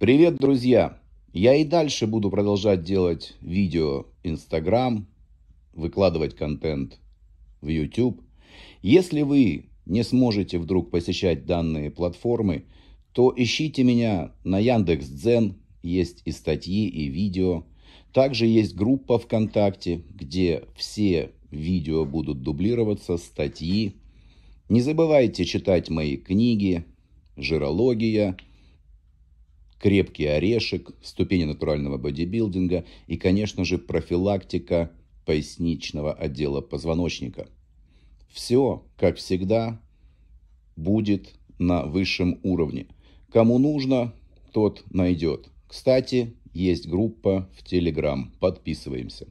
Привет, друзья! Я и дальше буду продолжать делать видео Инстаграм, выкладывать контент в YouTube. Если вы не сможете вдруг посещать данные платформы, то ищите меня на Яндекс.Дзен, есть и статьи, и видео. Также есть группа ВКонтакте, где все видео будут дублироваться, статьи. Не забывайте читать мои книги «Жирология», крепкий орешек, ступени натурального бодибилдинга и, конечно же, профилактика поясничного отдела позвоночника. Все, как всегда, будет на высшем уровне. Кому нужно, тот найдет. Кстати, есть группа в Телеграм. Подписываемся.